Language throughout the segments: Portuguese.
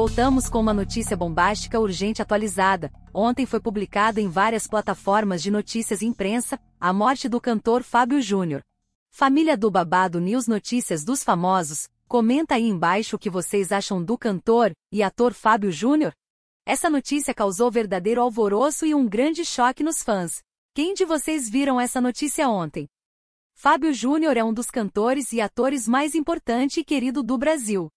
Voltamos com uma notícia bombástica urgente atualizada. Ontem foi publicada em várias plataformas de notícias e imprensa a morte do cantor Fábio Júnior. Família do Babado News Notícias dos Famosos, comenta aí embaixo o que vocês acham do cantor e ator Fábio Júnior. Essa notícia causou verdadeiro alvoroço e um grande choque nos fãs. Quem de vocês viram essa notícia ontem? Fábio Júnior é um dos cantores e atores mais importante e querido do Brasil.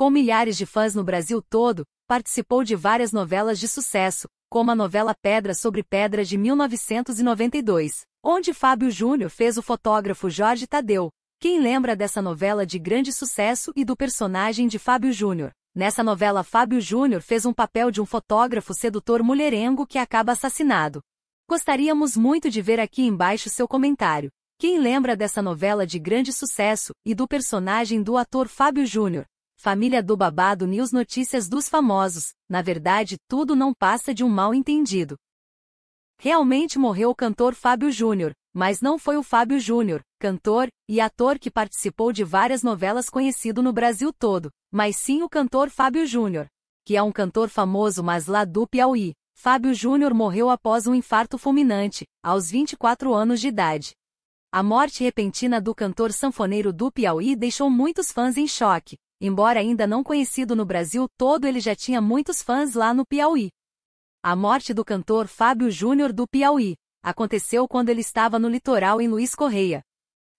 Com milhares de fãs no Brasil todo, participou de várias novelas de sucesso, como a novela Pedra sobre Pedra de 1992, onde Fábio Júnior fez o fotógrafo Jorge Tadeu. Quem lembra dessa novela de grande sucesso e do personagem de Fábio Júnior? Nessa novela, Fábio Júnior fez um papel de um fotógrafo sedutor mulherengo que acaba assassinado. Gostaríamos muito de ver aqui embaixo seu comentário. Quem lembra dessa novela de grande sucesso e do personagem do ator Fábio Júnior? Família do Babado News Notícias dos Famosos, na verdade, tudo não passa de um mal entendido. Realmente morreu o cantor Fábio Júnior, mas não foi o Fábio Júnior, cantor e ator que participou de várias novelas conhecido no Brasil todo, mas sim o cantor Fábio Júnior, que é um cantor famoso mas lá do Piauí. Fábio Júnior morreu após um infarto fulminante, aos 24 anos de idade. A morte repentina do cantor sanfoneiro do Piauí deixou muitos fãs em choque, Embora ainda não conhecido no Brasil todo, ele já tinha muitos fãs lá no Piauí. A morte do cantor Fábio Júnior do Piauí aconteceu quando ele estava no litoral em Luiz Correia.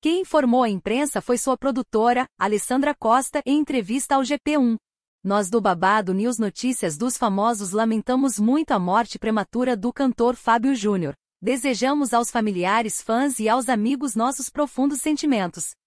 Quem informou a imprensa foi sua produtora, Alessandra Costa, em entrevista ao GP1. Nós do Babado News Notícias dos Famosos lamentamos muito a morte prematura do cantor Fábio Júnior. Desejamos aos familiares, fãs e aos amigos nossos profundos sentimentos.